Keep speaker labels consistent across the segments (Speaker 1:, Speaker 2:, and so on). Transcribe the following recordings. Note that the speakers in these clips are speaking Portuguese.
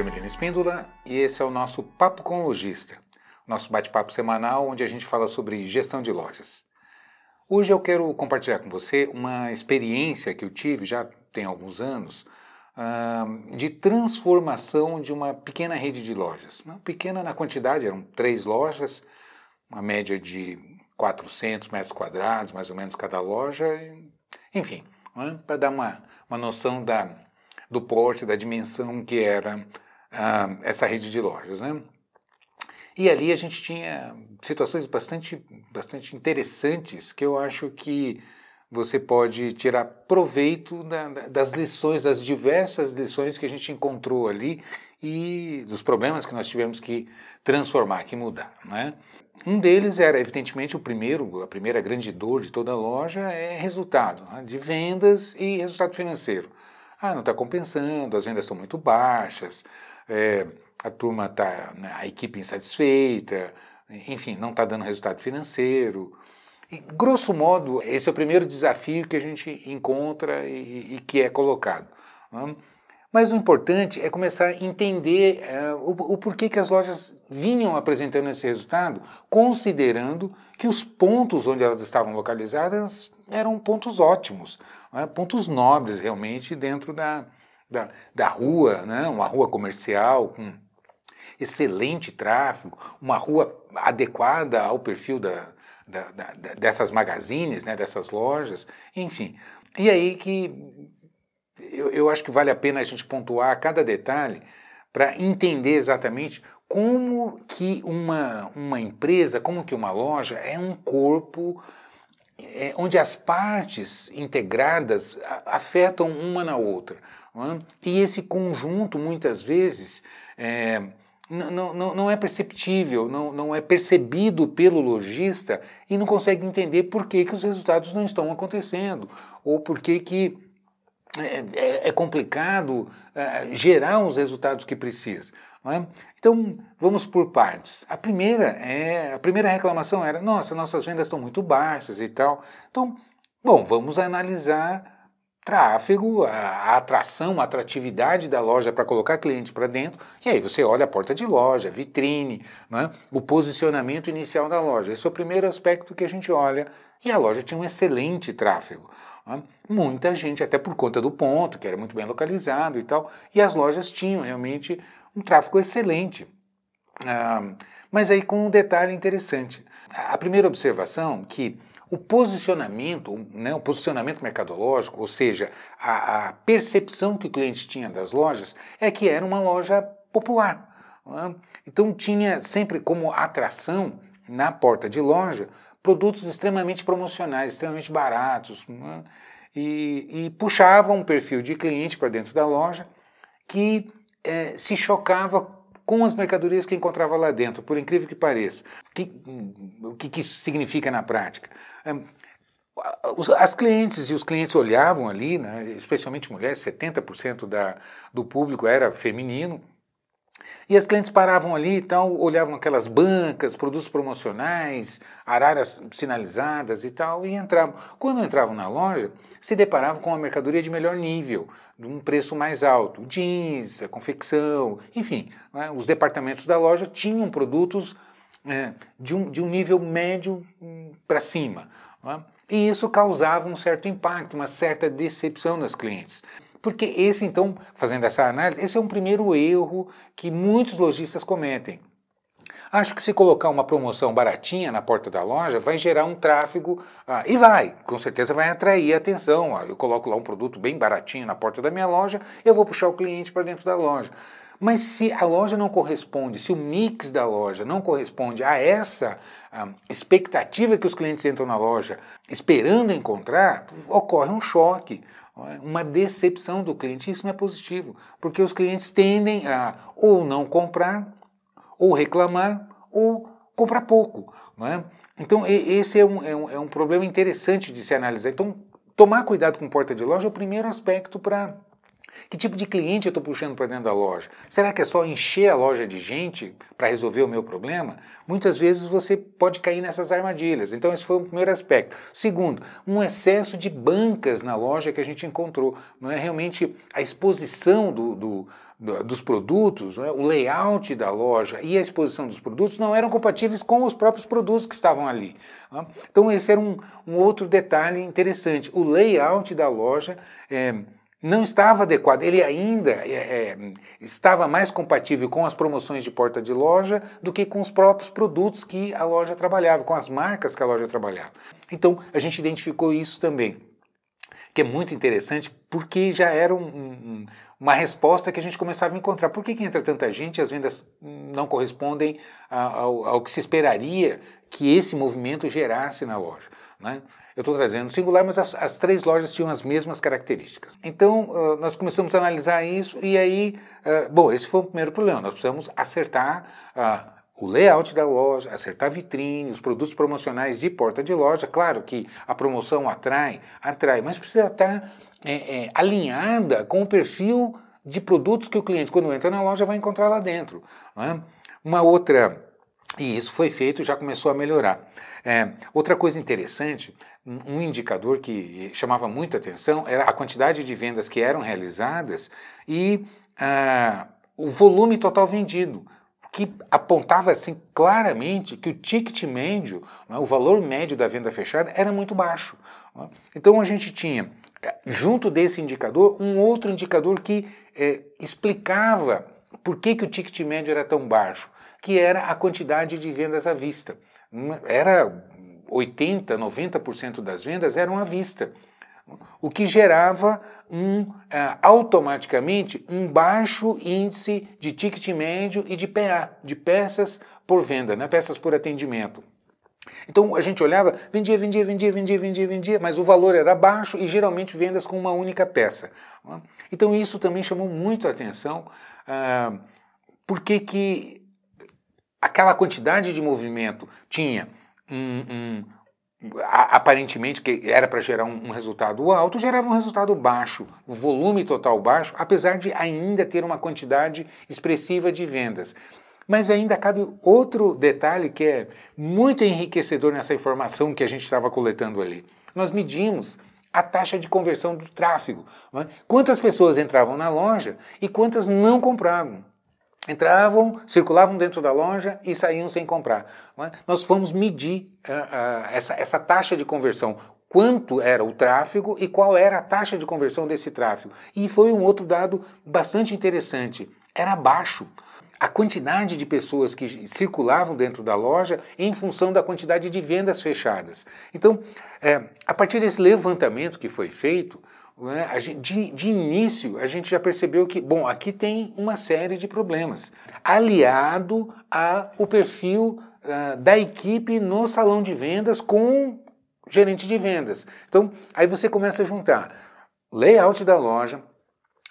Speaker 1: aqui é o Espíndola e esse é o nosso Papo com o Logista, nosso bate-papo semanal onde a gente fala sobre gestão de lojas. Hoje eu quero compartilhar com você uma experiência que eu tive já tem alguns anos uh, de transformação de uma pequena rede de lojas. Não pequena na quantidade, eram três lojas, uma média de 400 metros quadrados, mais ou menos cada loja, enfim, né, para dar uma, uma noção da do porte, da dimensão que era ah, essa rede de lojas, né? E ali a gente tinha situações bastante, bastante interessantes que eu acho que você pode tirar proveito da, das lições, das diversas lições que a gente encontrou ali e dos problemas que nós tivemos que transformar, que mudar, né? Um deles era, evidentemente, o primeiro, a primeira grande dor de toda loja é resultado né? de vendas e resultado financeiro. Ah, não está compensando, as vendas estão muito baixas, é, a turma está, né, a equipe insatisfeita, enfim, não está dando resultado financeiro. E, grosso modo, esse é o primeiro desafio que a gente encontra e, e que é colocado. Né. Mas o importante é começar a entender é, o, o, porquê que as lojas vinham apresentando esse resultado, considerando que os pontos onde elas estavam localizadas eram pontos ótimos, né, pontos nobres realmente dentro da, da, da rua, né? uma rua comercial com excelente tráfego, uma rua adequada ao perfil da, da, da, dessas magazines, né? dessas lojas, enfim. E aí que eu, eu acho que vale a pena a gente pontuar cada detalhe para entender exatamente como que uma, uma empresa, como que uma loja é um corpo é, onde as partes integradas afetam uma na outra. É? E esse conjunto, muitas vezes, é, não, não, não é perceptível, não, não é percebido pelo lojista e não consegue entender por que, que os resultados não estão acontecendo ou por que, que é, é, é complicado é, gerar os resultados que precisa. É? Então, vamos por partes. A primeira, é, a primeira reclamação era: nossa, nossas vendas estão muito baixas e tal. Então, bom, vamos analisar tráfego, a atração, a atratividade da loja para colocar cliente para dentro, e aí você olha a porta de loja, vitrine, né? o posicionamento inicial da loja. Esse é o primeiro aspecto que a gente olha, e a loja tinha um excelente tráfego. Né? Muita gente, até por conta do ponto, que era muito bem localizado e tal, e as lojas tinham realmente um tráfego excelente. Ah, mas aí com um detalhe interessante. A primeira observação que o posicionamento, né, o posicionamento mercadológico, ou seja, a, a percepção que o cliente tinha das lojas, é que era uma loja popular. Né? Então tinha sempre como atração na porta de loja produtos extremamente promocionais, extremamente baratos, né? e, e, um perfil de cliente para dentro da loja que é, se chocava com as mercadorias que encontrava lá dentro, por incrível que pareça. o que, que isso significa na prática? As clientes e os clientes olhavam ali, né, especialmente mulheres, 70% da, do público era feminino, e as clientes paravam ali, então olhavam aquelas bancas, produtos promocionais, araras sinalizadas e tal, e entravam. Quando entravam na loja, se deparavam com uma mercadoria de melhor nível, de um preço mais alto, jeans, confecção, enfim, né, os departamentos da loja tinham produtos é, de, um, de um nível médio hum, para cima. Né, e isso causava um certo impacto, uma certa decepção nas clientes. Porque esse, então, fazendo essa análise, esse é um primeiro erro que muitos lojistas cometem. Acho que se colocar uma promoção baratinha na porta da loja vai gerar um tráfego ah, e vai, com certeza vai atrair a atenção. Ah, eu coloco lá um produto bem baratinho na porta da minha loja, eu vou puxar o cliente para dentro da loja. Mas se a loja não corresponde, se o mix da loja não corresponde a essa ah, expectativa que os clientes entram na loja esperando encontrar, ocorre um choque uma decepção do cliente. Isso não é positivo, porque os clientes tendem a ou não comprar, ou reclamar, ou comprar pouco. Não é? Então, esse é um, é, um, é um problema interessante de se analisar. Então, tomar cuidado com porta de loja é o primeiro aspecto para que tipo de cliente eu estou puxando para dentro da loja? Será que é só encher a loja de gente para resolver o meu problema? Muitas vezes você pode cair nessas armadilhas. Então, esse foi o primeiro aspecto. Segundo, um excesso de bancas na loja que a gente encontrou. Não é realmente a exposição do, do, do, dos produtos, é? o layout da loja e a exposição dos produtos não eram compatíveis com os próprios produtos que estavam ali. É? Então, esse era um, um, outro detalhe interessante. O layout da loja. É, não estava adequado. Ele ainda é, é, estava mais compatível com as promoções de porta de loja do que com os próprios produtos que a loja trabalhava, com as marcas que a loja trabalhava. Então, a gente identificou isso também, que é muito interessante, porque já era um, um, uma resposta que a gente começava a encontrar. Por que, que entra tanta gente e as vendas não correspondem ao, ao que se esperaria que esse movimento gerasse na loja? Né? Eu estou trazendo singular, mas as, as, três lojas tinham as mesmas características. Então, uh, nós começamos a analisar isso e aí, uh, bom, esse foi o primeiro problema. Nós precisamos acertar uh, o layout da loja, acertar vitrine, os produtos promocionais de porta de loja. Claro que a promoção atrai, atrai, mas precisa estar é, é, alinhada com o perfil de produtos que o cliente, quando entra na loja, vai encontrar lá dentro. Né? Uma outra e isso foi feito, já começou a melhorar. É, outra coisa interessante, um indicador que chamava muito atenção era a quantidade de vendas que eram realizadas e ah, o volume total vendido, que apontava assim claramente que o ticket médio, né, o valor médio da venda fechada era muito baixo. Né. Então a gente tinha, junto desse indicador, um outro indicador que é, explicava por que, que o ticket médio era tão baixo? Que era a quantidade de vendas à vista. Hum, era 80, 90% das vendas eram à vista, o que gerava um, é, automaticamente um baixo índice de ticket médio e de PA, de peças por venda, né? peças por atendimento. Então a gente olhava, vendia, vendia, vendia, vendia, vendia, vendia, mas o valor era baixo e geralmente vendas com uma única peça. Né? Então isso também chamou muito a atenção, ah, porque que aquela quantidade de movimento tinha um, um, aparentemente que era para gerar um, um resultado alto, gerava um resultado baixo, um volume total baixo, apesar de ainda ter uma quantidade expressiva de vendas. Mas ainda cabe outro detalhe que é muito enriquecedor nessa informação que a gente estava coletando ali. Nós medimos a taxa de conversão do tráfego. É? Quantas pessoas entravam na loja e quantas não compravam. Entravam, circulavam dentro da loja e saíam sem comprar. É? Nós fomos medir uh, uh, essa, essa taxa de conversão, quanto era o tráfego e qual era a taxa de conversão desse tráfego. E foi um outro dado bastante interessante. Era baixo a quantidade de pessoas que circulavam dentro da loja em função da quantidade de vendas fechadas. Então, é, a partir desse levantamento que foi feito, né, gente, de, de início a gente já percebeu que, bom, aqui tem uma série de problemas, aliado ao perfil uh, da equipe no salão de vendas com gerente de vendas. Então, aí você começa a juntar layout da loja,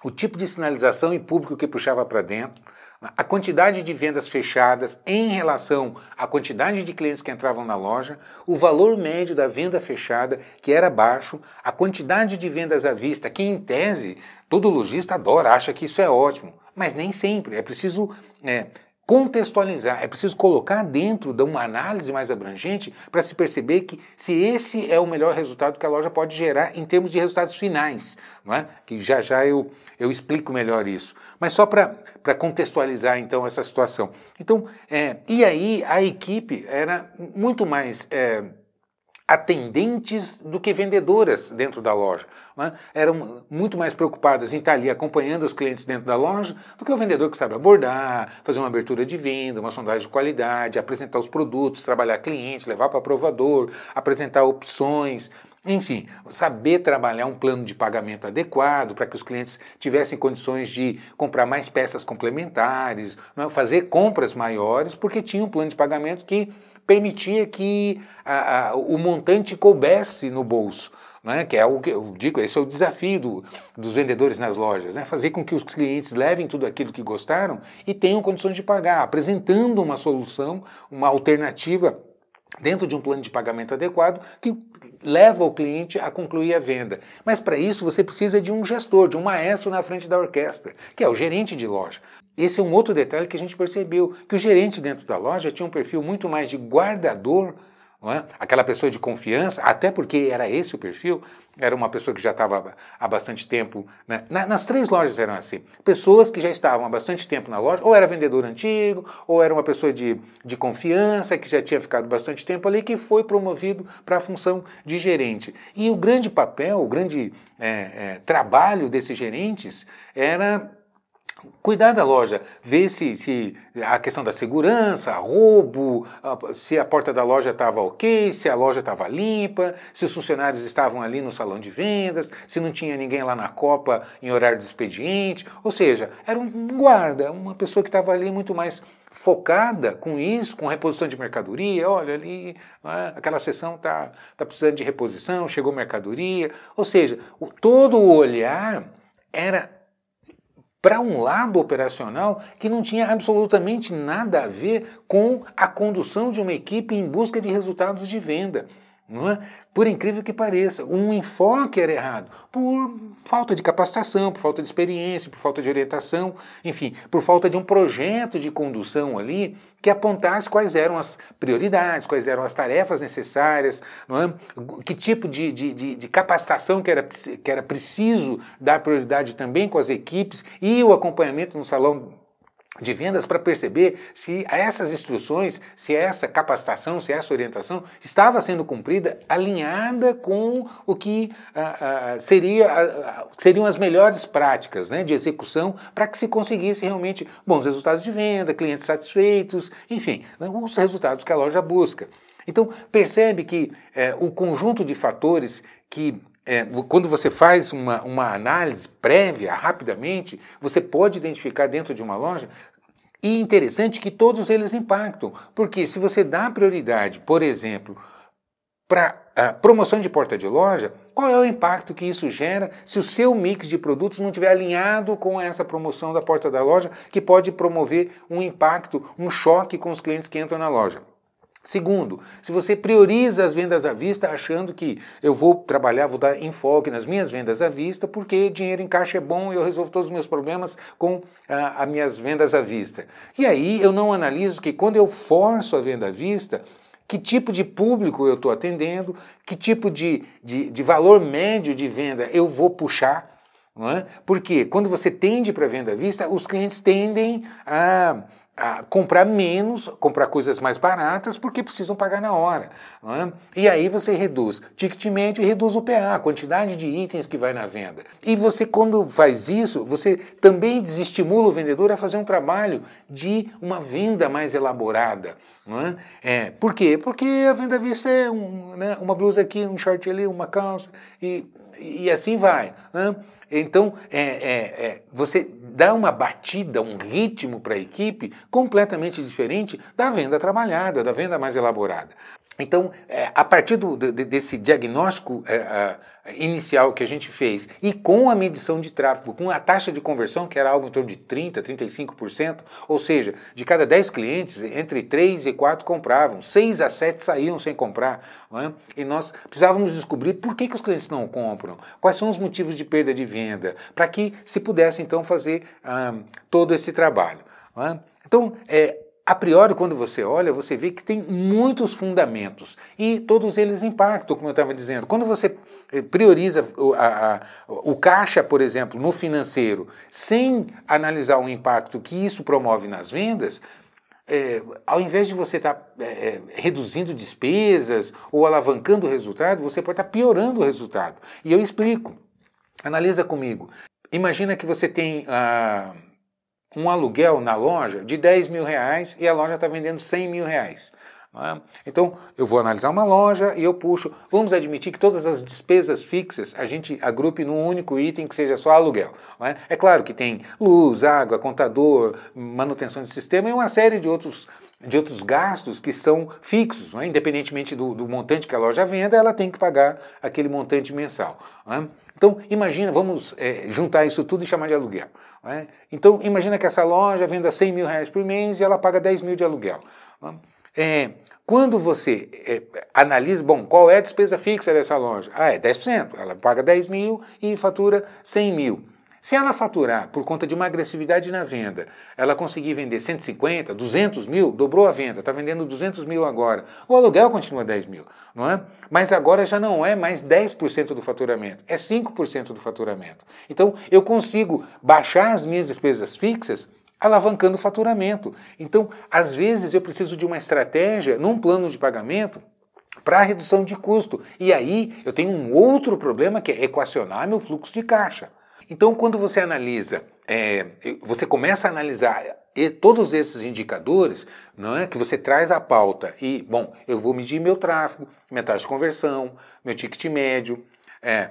Speaker 1: o tipo de sinalização e público que puxava para dentro, a quantidade de vendas fechadas em relação à quantidade de clientes que entravam na loja, o valor médio da venda fechada, que era baixo, a quantidade de vendas à vista, que em tese todo lojista adora, acha que isso é ótimo, mas nem sempre. É preciso é, contextualizar, é preciso colocar dentro de uma análise mais abrangente para se perceber que se esse é o melhor resultado que a loja pode gerar em termos de resultados finais, não é? que já já eu, eu explico melhor isso. Mas só para contextualizar então essa situação. Então, é, e aí a equipe era muito mais... É, atendentes do que vendedoras dentro da loja. Né? Eram muito mais preocupadas em estar ali acompanhando os clientes dentro da loja do que o vendedor que sabe abordar, fazer uma abertura de venda, uma sondagem de qualidade, apresentar os produtos, trabalhar clientes, levar para provador, apresentar opções. Enfim, saber trabalhar um plano de pagamento adequado para que os clientes tivessem condições de comprar mais peças complementares, é? fazer compras maiores, porque tinha um plano de pagamento que permitia que a, a, o montante coubesse no bolso. Né, que é o que eu digo, esse é o desafio do, dos vendedores nas lojas, né, fazer com que os clientes levem tudo aquilo que gostaram e tenham condições de pagar, apresentando uma solução, uma alternativa dentro de um plano de pagamento adequado que leva o cliente a concluir a venda. Mas para isso você precisa de um gestor, de um maestro na frente da orquestra, que é o gerente de loja. Esse é um outro detalhe que a gente percebeu, que o gerente dentro da loja tinha um perfil muito mais de guardador é? aquela pessoa de confiança, até porque era esse o perfil, era uma pessoa que já estava há bastante tempo. Né? Na, nas três lojas eram assim: pessoas que já estavam há bastante tempo na loja, ou era vendedor antigo, ou era uma pessoa de, de confiança, que já tinha ficado bastante tempo ali, que foi promovido para a função de gerente. E o grande papel, o grande é, é, trabalho desses gerentes era cuidar da loja, ver se, se a questão da segurança, roubo, se a porta da loja estava ok, se a loja estava limpa, se os funcionários estavam ali no salão de vendas, se não tinha ninguém lá na copa em horário de expediente, ou seja, era um guarda, uma pessoa que estava ali muito mais focada com isso, com reposição de mercadoria, olha ali, é? aquela sessão está tá precisando de reposição, chegou mercadoria, ou seja, o, todo o olhar era para um lado operacional que não tinha absolutamente nada a ver com a condução de uma equipe em busca de resultados de venda não é? Por incrível que pareça, um enfoque era errado, por falta de capacitação, por falta de experiência, por falta de orientação, enfim, por falta de um projeto de condução ali que apontasse quais eram as prioridades, quais eram as tarefas necessárias, não é? que tipo de, de, de, de capacitação que era, que era preciso dar prioridade também com as equipes e o acompanhamento no salão de vendas para perceber se essas instruções, se essa capacitação, se essa orientação estava sendo cumprida alinhada com o que ah, ah, seria, ah, ah seriam as melhores práticas né, de execução para que se conseguisse realmente bons resultados de venda, clientes satisfeitos, enfim, né, os resultados que a loja busca. Então, percebe que eh, o conjunto de fatores que é, quando você faz uma, uma análise prévia, rapidamente, você pode identificar dentro de uma loja. E interessante que todos eles impactam, porque se você dá prioridade, por exemplo, para a promoção de porta de loja, qual é o impacto que isso gera se o seu mix de produtos não estiver alinhado com essa promoção da porta da loja, que pode promover um impacto, um choque com os clientes que entram na loja? Segundo, se você prioriza as vendas à vista achando que eu vou trabalhar, vou dar enfoque nas minhas vendas à vista, porque dinheiro em caixa é bom e eu resolvo todos os meus problemas com ah, as minhas vendas à vista. E aí eu não analiso que quando eu forço a venda à vista, que tipo de público eu estou atendendo, que tipo de, de, de valor médio de venda eu vou puxar. É? Porque quando você tende para venda à vista, os clientes tendem a a comprar menos, comprar coisas mais baratas, porque precisam pagar na hora. É? E aí você reduz ticket médio e reduz o PA, a quantidade de itens que vai na venda. E você, quando faz isso, você também desestimula o vendedor a fazer um trabalho de uma venda mais elaborada. É? É, por quê? Porque a venda à vista é um, né, uma blusa aqui, um short ali, uma calça, e, e assim vai. É? Então, é, é, é você dá uma batida, um ritmo para a equipe completamente diferente da venda trabalhada, da venda mais elaborada. Então, é, a partir do, de, desse diagnóstico é, inicial que a gente fez e com a medição de tráfego, com a taxa de conversão, que era algo em torno de 30%, 35%, ou seja, de cada 10 clientes, entre 3 e 4 compravam, 6 a 7 saíam sem comprar. É? E nós precisávamos descobrir por que, que os clientes não compram, quais são os motivos de perda de venda, para que se pudesse então fazer ah, todo esse trabalho. É? Então, é, a priori, quando você olha, você vê que tem muitos fundamentos e todos eles impactam, como eu estava dizendo. Quando você eh, prioriza o, a, a, o caixa, por exemplo, no financeiro, sem analisar o impacto que isso promove nas vendas, é, ao invés de você estar tá, é, reduzindo despesas ou alavancando o resultado, você pode estar tá piorando o resultado. E eu explico. Analisa comigo. Imagina que você tem. Ah, um aluguel na loja de 10 mil reais e a loja está vendendo 100 mil reais. É? Então, eu vou analisar uma loja e eu puxo. Vamos admitir que todas as despesas fixas a gente agrupe num único item que seja só aluguel. É? é? claro que tem luz, água, contador, manutenção de sistema e uma série de outros, de outros gastos que são fixos. É? Independentemente do, do, montante que a loja venda, ela tem que pagar aquele montante mensal. Então, imagina, vamos é, juntar isso tudo e chamar de aluguel. Né? Então, imagina que essa loja venda 100 mil reais por mês e ela paga 10 mil de aluguel. Né? É, quando você é, analisa, bom, qual é a despesa fixa dessa loja? Ah, é 10%. Ela paga 10 mil e fatura 100 mil. Se ela faturar por conta de uma agressividade na venda, ela conseguir vender 150, 200 mil, dobrou a venda, está vendendo 200 mil agora. O aluguel continua 10 mil, não é? Mas agora já não é mais 10% do faturamento, é 5% do faturamento. Então eu consigo baixar as minhas despesas fixas alavancando o faturamento. Então, às vezes eu preciso de uma estratégia num plano de pagamento para redução de custo. E aí eu tenho um outro problema que é equacionar meu fluxo de caixa. Então, quando você analisa, é, você começa a analisar e todos esses indicadores não é que você traz a pauta e bom eu vou medir meu tráfego minha taxa de conversão meu ticket médio é,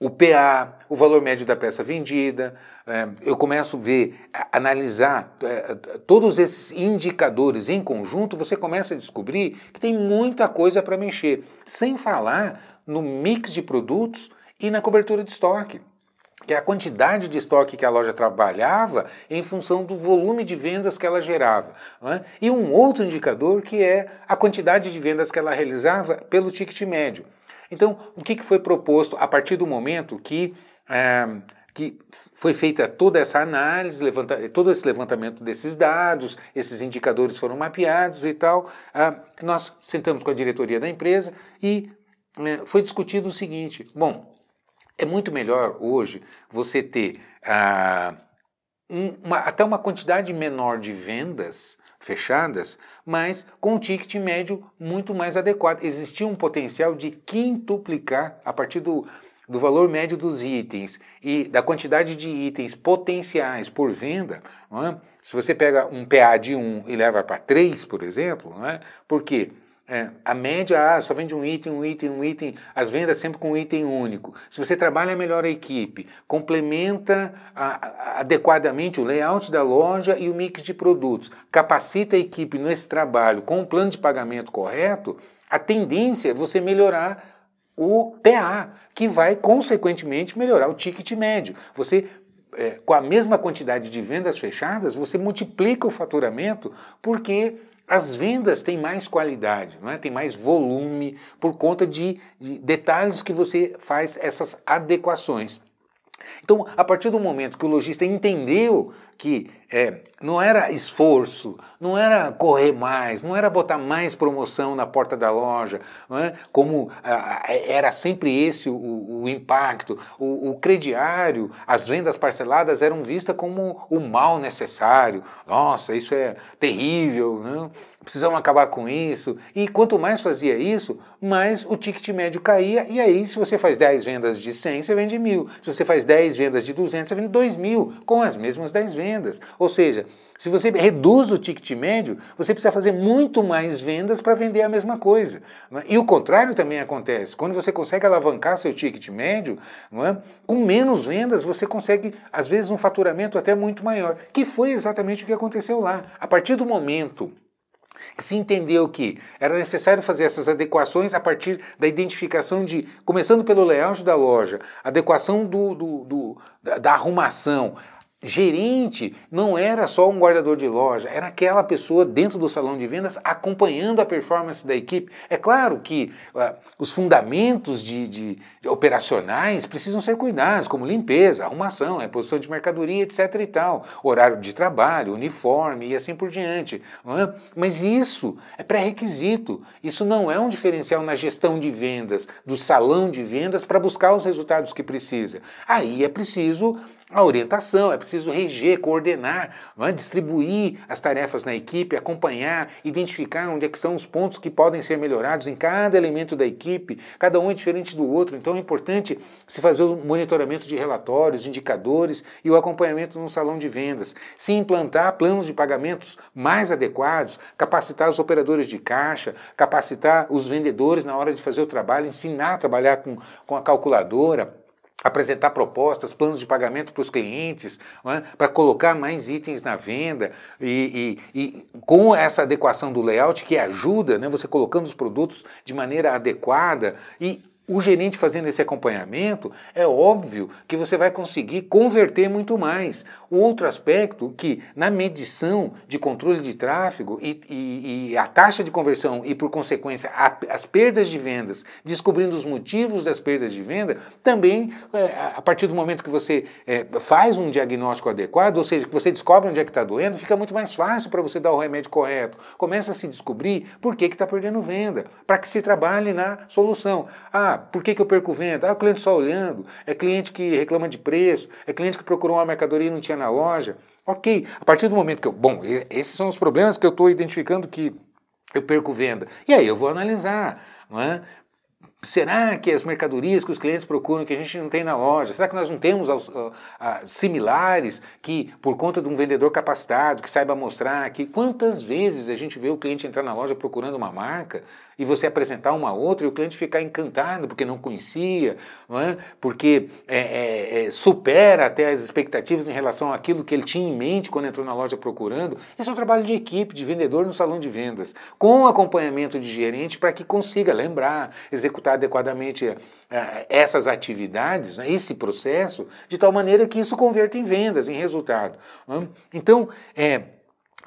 Speaker 1: o PA o valor médio da peça vendida é, eu começo a ver a, analisar é, todos esses indicadores em conjunto você começa a descobrir que tem muita coisa para mexer sem falar no mix de produtos e na cobertura de estoque que é a quantidade de estoque que a loja trabalhava em função do volume de vendas que ela gerava. É? E um outro indicador que é a quantidade de vendas que ela realizava pelo ticket médio. Então, o que, foi proposto a partir do momento que é, que foi feita toda essa análise, levanta, todo esse levantamento desses dados, esses indicadores foram mapeados e tal. Ah, nós sentamos com a diretoria da empresa e eh, foi discutido o seguinte: bom, é muito melhor hoje você ter ah, uma, até uma quantidade menor de vendas fechadas, mas com um ticket médio muito mais adequado. Existia um potencial de quintuplicar a partir do, do valor médio dos itens e da quantidade de itens potenciais por venda. É? Se você pega um PA de 1 e leva para 3, por exemplo, é? por quê? É, a média ah, só vende um item, um item, um item, as vendas é sempre com um item único. Se você trabalha melhor a equipe, complementa a, a, adequadamente o layout da loja e o mix de produtos, capacita a equipe nesse trabalho com um plano de pagamento correto, a tendência é você melhorar o PA que vai consequentemente melhorar o ticket médio. Você é, com a mesma quantidade de vendas fechadas, você multiplica o faturamento porque as vendas têm mais qualidade, não é? tem mais volume, por conta de, de detalhes que você faz essas adequações. Então, a partir do momento que o lojista entendeu que é, não era esforço, não era correr mais, não era botar mais promoção na porta da loja, é? como ah, era sempre esse o, o impacto. O, o, crediário, as vendas parceladas eram vistas como o mal necessário. Nossa, isso é terrível, não? Né? precisamos acabar com isso. E quanto mais fazia isso, mais o ticket médio caía. E aí, se você faz 10 vendas de 100, você vende mil. Se você faz 10 vendas de 200, você vende 2 mil, com as mesmas 10 vendas. Ou seja, se você reduz o ticket médio, você precisa fazer muito mais vendas para vender a mesma coisa. É? E o contrário também acontece. Quando você consegue alavancar seu ticket médio, é? com menos vendas, você consegue, às vezes, um faturamento até muito maior, que foi exatamente o que aconteceu lá. A partir do momento que se entendeu que era necessário fazer essas adequações a partir da identificação de, começando pelo layout da loja, adequação do, do, do da, da arrumação, Gerente não era só um guardador de loja, era aquela pessoa dentro do salão de vendas acompanhando a performance da equipe. É claro que uh, os fundamentos de, de, de, operacionais precisam ser cuidados, como limpeza, arrumação, reposição né, de mercadoria, etc. e tal, horário de trabalho, uniforme e assim por diante. É? Mas isso é pré-requisito. Isso não é um diferencial na gestão de vendas, do salão de vendas, para buscar os resultados que precisa. Aí é preciso a orientação, é preciso reger, coordenar, é? distribuir as tarefas na equipe, acompanhar, identificar onde é que são os pontos que podem ser melhorados em cada elemento da equipe, cada um é diferente do outro, então é importante se fazer o monitoramento de relatórios, indicadores e o acompanhamento no salão de vendas, se implantar planos de pagamentos mais adequados, capacitar os operadores de caixa, capacitar os vendedores na hora de fazer o trabalho, ensinar a trabalhar com, com a calculadora, apresentar propostas, planos de pagamento para os clientes, é? para colocar mais itens na venda e, e, e, com essa adequação do layout que ajuda, né, você colocando os produtos de maneira adequada e o gerente fazendo esse acompanhamento, é óbvio que você vai conseguir converter muito mais. O outro aspecto que na medição de controle de tráfego e, e, e a taxa de conversão e, por consequência, a, as perdas de vendas, descobrindo os motivos das perdas de venda, também é, a partir do momento que você é, faz um diagnóstico adequado, ou seja, que você descobre onde é que está doendo, fica muito mais fácil para você dar o remédio correto. Começa a se descobrir por que está perdendo venda, para que se trabalhe na solução. Ah, por que, que eu perco venda? Ah, o cliente só olhando, é cliente que reclama de preço, é cliente que procurou uma mercadoria e não tinha na loja. Ok, a partir do momento que eu. Bom, esses são os problemas que eu estou identificando que eu perco venda. E aí eu vou analisar, não é? Será que as mercadorias que os clientes procuram, que a gente não tem na loja, será que nós não temos uh, uh, similares que, por conta de um vendedor capacitado, que saiba mostrar que quantas vezes a gente vê o cliente entrar na loja procurando uma marca, e você apresentar uma outra e o cliente ficar encantado porque não conhecia, não é? porque é, é, é, supera até as expectativas em relação àquilo que ele tinha em mente quando entrou na loja procurando. Esse é um trabalho de equipe, de vendedor no salão de vendas, com acompanhamento de gerente para que consiga lembrar, executar adequadamente é, essas atividades, né, esse processo, de tal maneira que isso converta em vendas, em resultado. É? Então, é,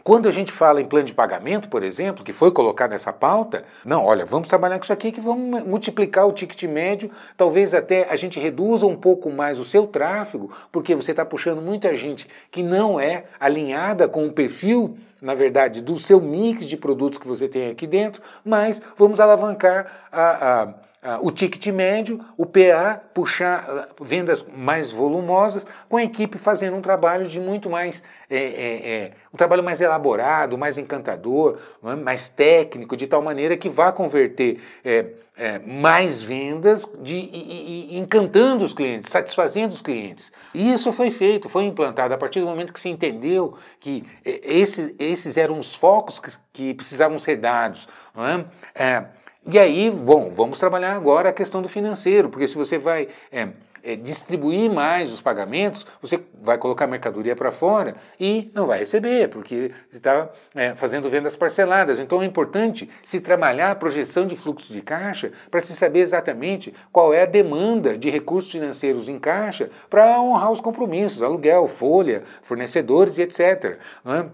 Speaker 1: quando a gente fala em plano de pagamento, por exemplo, que foi colocado nessa pauta, não, olha, vamos trabalhar com isso aqui que vamos multiplicar o ticket médio, talvez até a gente reduza um pouco mais o seu tráfego, porque você está puxando muita gente que não é alinhada com o perfil, na verdade, do seu mix de produtos que você tem aqui dentro, mas vamos alavancar a, a ah, o ticket médio, o PA, puxar ah, vendas mais volumosas, com a equipe fazendo um trabalho de muito mais, é, é, é, um trabalho mais elaborado, mais encantador, é? mais técnico, de tal maneira que vá converter é, é, mais vendas de, e, e, encantando os clientes, satisfazendo os clientes. E isso foi feito, foi implantado a partir do momento que se entendeu que esses, esses eram os focos que, que precisavam ser dados. Não é? E aí, bom, vamos trabalhar agora a questão do financeiro, porque se você vai é, é, distribuir mais os pagamentos, você vai colocar mercadoria para fora e não vai receber, porque está é, fazendo vendas parceladas. Então é importante se trabalhar a projeção de fluxo de caixa para se saber exatamente qual é a demanda de recursos financeiros em caixa para honrar os compromissos, aluguel, folha, fornecedores e etc. Não é?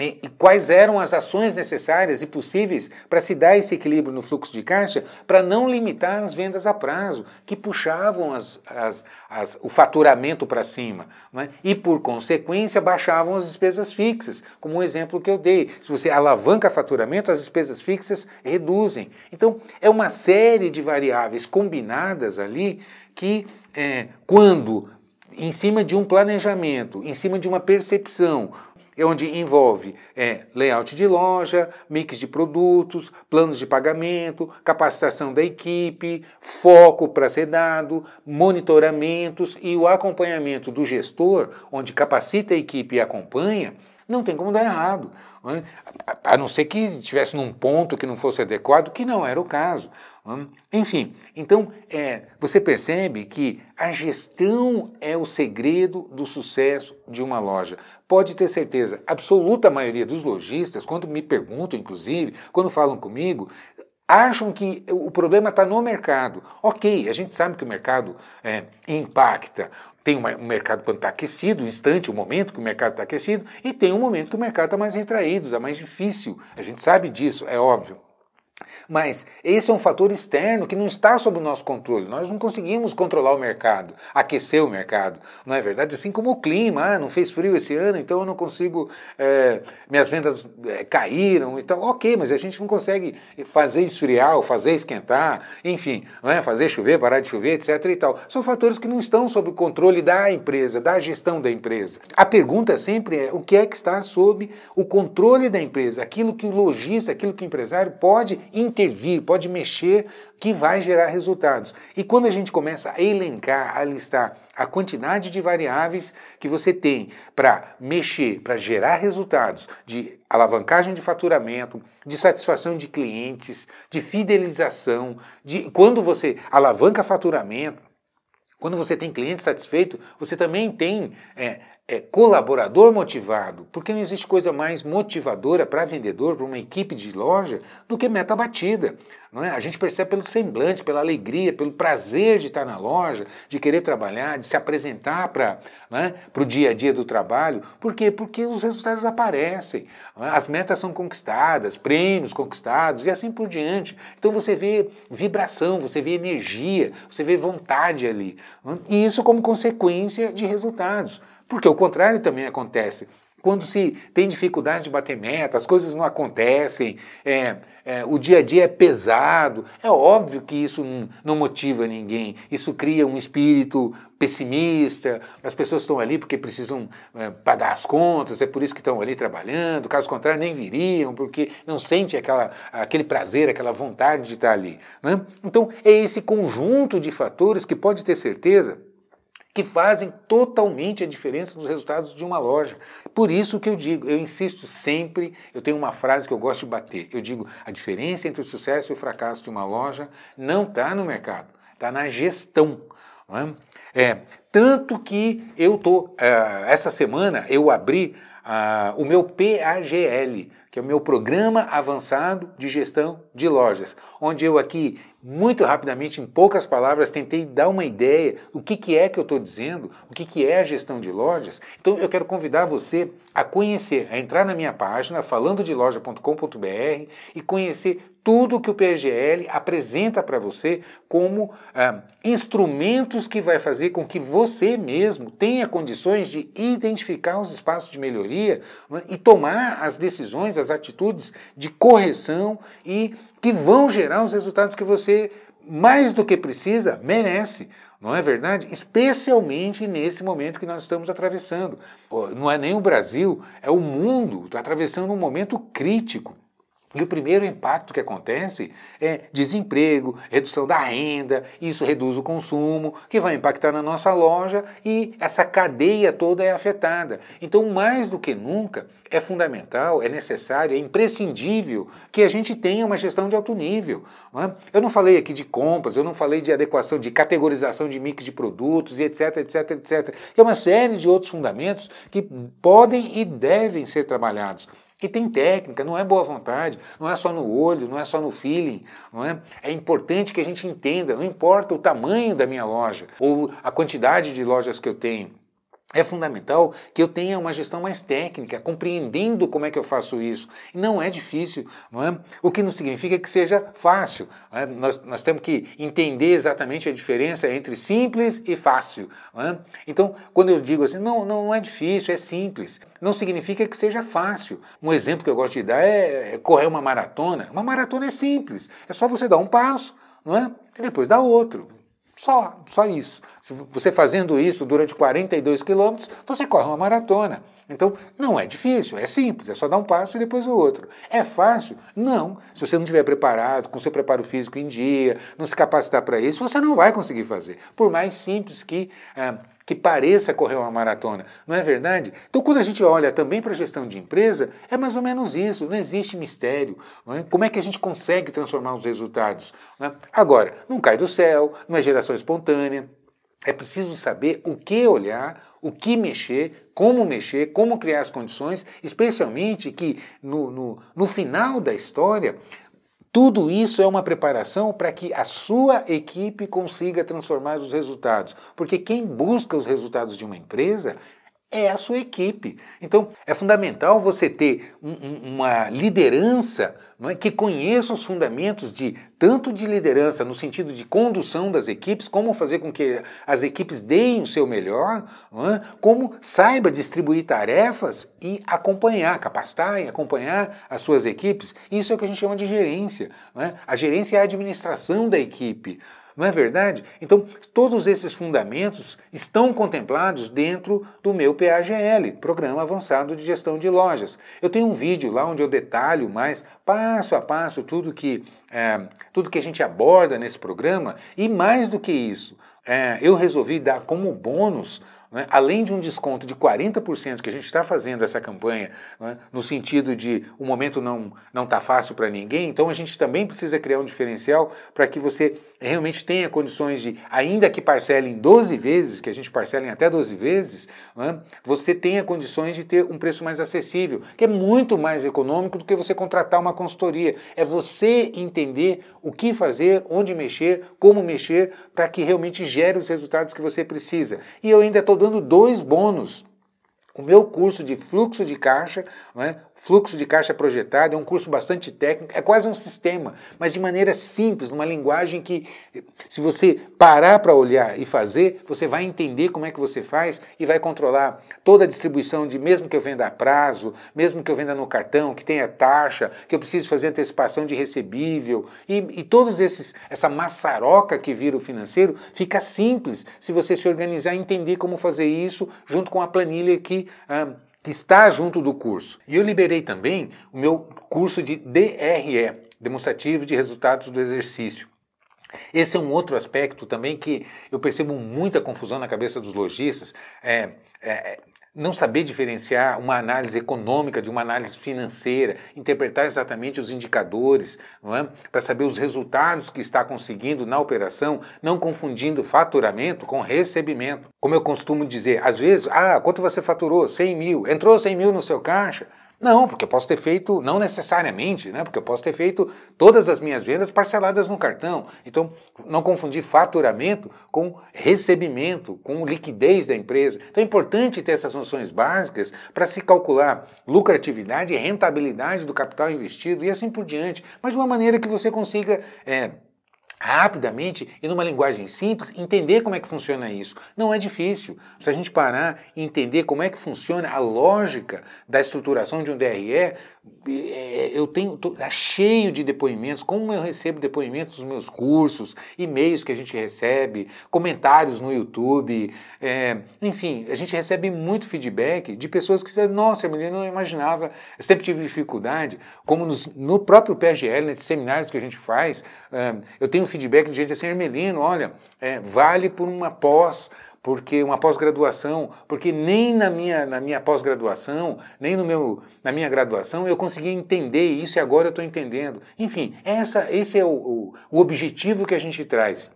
Speaker 1: e, e quais eram as ações necessárias e possíveis para se dar esse equilíbrio no fluxo de caixa para não limitar as vendas a prazo, que puxavam as, as, as, o faturamento para cima é? e, por consequência, baixavam as despesas fixas, como o um exemplo que eu dei. Se você alavanca faturamento, as despesas fixas reduzem. Então, é uma série de variáveis combinadas ali que, é, quando em cima de um planejamento, em cima de uma percepção, onde envolve é, layout de loja, mix de produtos, planos de pagamento, capacitação da equipe, foco para ser dado, monitoramentos e o acompanhamento do gestor, onde capacita a equipe e acompanha, não tem como dar errado. Né? A não ser que estivesse num ponto que não fosse adequado, que não era o caso. Hum? Enfim, então é, você percebe que a gestão é o segredo do sucesso de uma loja. Pode ter certeza, a absoluta maioria dos lojistas, quando me perguntam, inclusive, quando falam comigo, acham que o problema está no mercado. Ok, a gente sabe que o mercado é, impacta. Tem uma, um mercado quando está aquecido, o um instante, o um momento que o mercado está aquecido, e tem um momento que o mercado está mais retraído, está mais difícil. A gente sabe disso, é óbvio. Mas esse é um fator externo que não está sob o nosso controle. Nós não conseguimos controlar o mercado, aquecer o mercado. Não é verdade? Assim como o clima, ah, não fez frio esse ano, então eu não consigo, é, minhas vendas é, caíram e então, tal. Ok, mas a gente não consegue fazer esfriar, fazer esquentar, enfim, é? fazer chover, parar de chover, etc. e tal. São fatores que não estão sob o controle da empresa, da gestão da empresa. A pergunta sempre é o que é que está sob o controle da empresa, aquilo que o lojista, aquilo que o empresário pode intervir, pode mexer, que vai gerar resultados. E quando a gente começa a elencar, a listar a quantidade de variáveis que você tem para mexer, para gerar resultados de alavancagem de faturamento, de satisfação de clientes, de fidelização, de quando você alavanca faturamento, quando você tem cliente satisfeito, você também tem é, é, colaborador motivado, porque não existe coisa mais motivadora para vendedor, para uma equipe de loja, do que meta batida. Não é? A gente percebe pelo semblante, pela alegria, pelo prazer de estar na loja, de querer trabalhar, de se apresentar para é? o dia a dia do trabalho. Por quê? Porque os resultados aparecem, é? as metas são conquistadas, prêmios conquistados e assim por diante. Então você vê vibração, você vê energia, você vê vontade ali. É? E isso como consequência de resultados. Porque o contrário também acontece. Quando se tem dificuldade de bater meta, as coisas não acontecem, é, é, o dia a dia é pesado, é óbvio que isso não, motiva ninguém, isso cria um espírito pessimista, as pessoas estão ali porque precisam é, pagar as contas, é por isso que estão ali trabalhando, caso contrário nem viriam, porque não sente aquela, aquele prazer, aquela vontade de estar ali. Né? Então é esse conjunto de fatores que pode ter certeza que fazem totalmente a diferença nos resultados de uma loja. Por isso que eu digo, eu insisto sempre, eu tenho uma frase que eu gosto de bater. Eu digo, a diferença entre o sucesso e o fracasso de uma loja não está no mercado, está na gestão. É? é? tanto que eu tô uh, essa semana eu abri uh, o meu PAGL, que é o meu programa avançado de gestão de lojas, onde eu aqui, muito rapidamente, em poucas palavras, tentei dar uma ideia do que, que é que eu estou dizendo, o que, que é a gestão de lojas. Então eu quero convidar você a conhecer, a entrar na minha página, falandodeloja.com.br e conhecer tudo que o PGL apresenta para você como ah, instrumentos que vai fazer com que você mesmo tenha condições de identificar os espaços de melhoria né, e tomar as decisões, as atitudes de correção e que vão gerar os resultados que você mais do que precisa, merece, não é verdade? Especialmente nesse momento que nós estamos atravessando. Não é nem o Brasil, é o mundo, está atravessando um momento crítico. E o primeiro impacto que acontece é desemprego, redução da renda, isso reduz o consumo, que vai impactar na nossa loja e essa cadeia toda é afetada. Então, mais do que nunca, é fundamental, é necessário, é imprescindível que a gente tenha uma gestão de alto nível. Não é? Eu não falei aqui de compras, eu não falei de adequação, de categorização de mix de produtos e etc, etc, etc. É uma série de outros fundamentos que podem e devem ser trabalhados que tem técnica, não é boa vontade, não é só no olho, não é só no feeling, não é? É importante que a gente entenda, não importa o tamanho da minha loja ou a quantidade de lojas que eu tenho. É fundamental que eu tenha uma gestão mais técnica, compreendendo como é que eu faço isso. Não é difícil, não é? o que não significa que seja fácil. É? Nós, nós, temos que entender exatamente a diferença entre simples e fácil. É? Então, quando eu digo assim, não, não, não, é difícil, é simples, não significa que seja fácil. Um exemplo que eu gosto de dar é, é correr uma maratona. Uma maratona é simples, é só você dar um passo, não é? e depois dá outro só, só isso. Se você fazendo isso durante 42 quilômetros, você corre uma maratona. Então, não é difícil, é simples, é só dar um passo e depois o outro. É fácil? Não. Se você não estiver preparado, com seu preparo físico em dia, não se capacitar para isso, você não vai conseguir fazer. Por mais simples que. É, que pareça correr uma maratona, não é verdade? Então, quando a gente olha também para a gestão de empresa, é mais ou menos isso, não existe mistério. Não é? Como é que a gente consegue transformar os resultados? Não é? Agora, não cai do céu, não é geração espontânea, é preciso saber o que olhar, o que mexer, como mexer, como criar as condições, especialmente que no, no, no final da história tudo isso é uma preparação para que a sua equipe consiga transformar os resultados. Porque quem busca os resultados de uma empresa é a sua equipe. Então, é fundamental você ter um, um, uma liderança é, que conheça os fundamentos de tanto de liderança no sentido de condução das equipes, como fazer com que as equipes deem o seu melhor, é, como saiba distribuir tarefas e acompanhar, capacitar e acompanhar as suas equipes. Isso é o que a gente chama de gerência. É? A gerência é a administração da equipe. Não é verdade? Então, todos esses fundamentos estão contemplados dentro do meu PAGL, Programa Avançado de Gestão de Lojas. Eu tenho um vídeo lá onde eu detalho mais, passo a passo, tudo que, é, tudo que a gente aborda nesse programa. E mais do que isso, é, eu resolvi dar como bônus né? Além de um desconto de 40% que a gente está fazendo essa campanha, né? no sentido de o momento não não está fácil para ninguém, então a gente também precisa criar um diferencial para que você realmente tenha condições de, ainda que parcele em 12 vezes, que a gente parcela em até 12 vezes, né? você tenha condições de ter um preço mais acessível, que é muito mais econômico do que você contratar uma consultoria. É você entender o que fazer, onde mexer, como mexer, para que realmente gere os resultados que você precisa. E eu ainda estou dando dois bônus. O meu curso de fluxo de caixa, né, Fluxo de caixa projetado é um curso bastante técnico, é quase um sistema, mas de maneira simples, numa linguagem que, se você parar para olhar e fazer, você vai entender como é que você faz e vai controlar toda a distribuição de mesmo que eu venda a prazo, mesmo que eu venda no cartão, que tenha taxa, que eu preciso fazer antecipação de recebível e, e todos esses essa maçaroca que vira o financeiro fica simples se você se organizar e entender como fazer isso junto com a planilha que ah, que está junto do curso. E eu liberei também o meu curso de DRE, demonstrativo de resultados do exercício. Esse é um outro aspecto também que eu percebo muita confusão na cabeça dos lojistas. É, é, é não saber diferenciar uma análise econômica de uma análise financeira, interpretar exatamente os indicadores, é? para saber os resultados que está conseguindo na operação, não confundindo faturamento com recebimento. Como eu costumo dizer, às vezes, ah, quanto você faturou? 100 mil. Entrou 100 mil no seu caixa? Não, porque eu posso ter feito, não necessariamente, né? Porque eu posso ter feito todas as minhas vendas parceladas no cartão. Então, não confundir faturamento com recebimento, com liquidez da empresa. Então, é importante ter essas noções básicas para se calcular lucratividade e rentabilidade do capital investido e assim por diante, mas de uma maneira que você consiga. É, rapidamente e numa linguagem simples entender como é que funciona isso. Não é difícil. Se a gente parar e entender como é que funciona a lógica da estruturação de um DRE, eh, eu tenho tô, é cheio de depoimentos, como eu recebo depoimentos nos meus cursos, e-mails que a gente recebe, comentários no YouTube, é, enfim, a gente recebe muito feedback de pessoas que dizem, nossa, menina, não imaginava, eu sempre tive dificuldade, como nos, no próprio PGL, nesses seminários que a gente faz, é, eu tenho feedback de gente assim, Hermelino, olha, vale por uma pós, porque uma pós-graduação, porque nem na minha, na minha pós-graduação, nem no meu, na minha graduação eu consegui entender isso e agora eu estou entendendo. Enfim, essa, esse é o, o, o objetivo que a gente traz.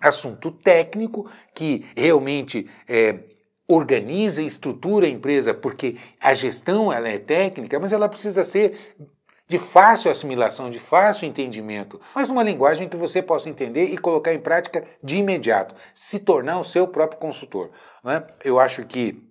Speaker 1: Assunto técnico que realmente é, organiza e estrutura a empresa, porque a gestão ela é técnica, mas ela precisa ser de fácil assimilação, de fácil entendimento, mas uma linguagem que você possa entender e colocar em prática de imediato, se tornar o seu próprio consultor. Né? Eu acho que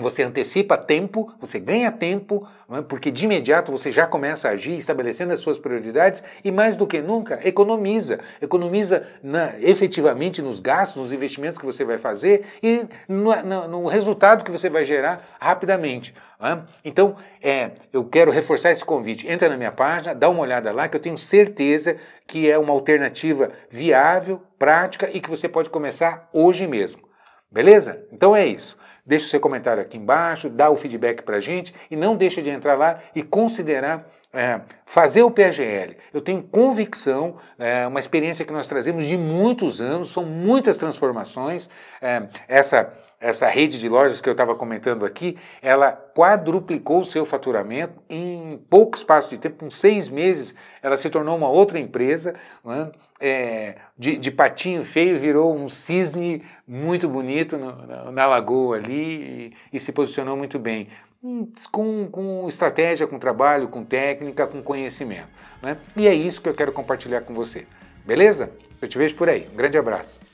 Speaker 1: você antecipa tempo, você ganha tempo, né, porque de imediato você já começa a agir, estabelecendo as suas prioridades e, mais do que nunca, economiza. Economiza na, efetivamente nos gastos, nos investimentos que você vai fazer e no, no, no resultado que você vai gerar rapidamente. Né. Então, é, eu quero reforçar esse convite. Entra na minha página, dá uma olhada lá, que eu tenho certeza que é uma alternativa viável, prática e que você pode começar hoje mesmo. Beleza? Então é isso. Deixe o seu comentário aqui embaixo, dá o feedback para a gente e não deixe de entrar lá e considerar é, fazer o PGL. Eu tenho convicção, é, uma experiência que nós trazemos de muitos anos, são muitas transformações. É, essa essa rede de lojas que eu estava comentando aqui, ela quadruplicou o seu faturamento em pouco espaço de tempo, em seis meses, ela se tornou uma outra empresa, né? é, de, de, patinho feio virou um cisne muito bonito no, na, na, lagoa ali e, e, se posicionou muito bem, hum, com, com estratégia, com trabalho, com técnica, com conhecimento. Né? E é isso que eu quero compartilhar com você, beleza? Eu te vejo por aí. Um grande abraço.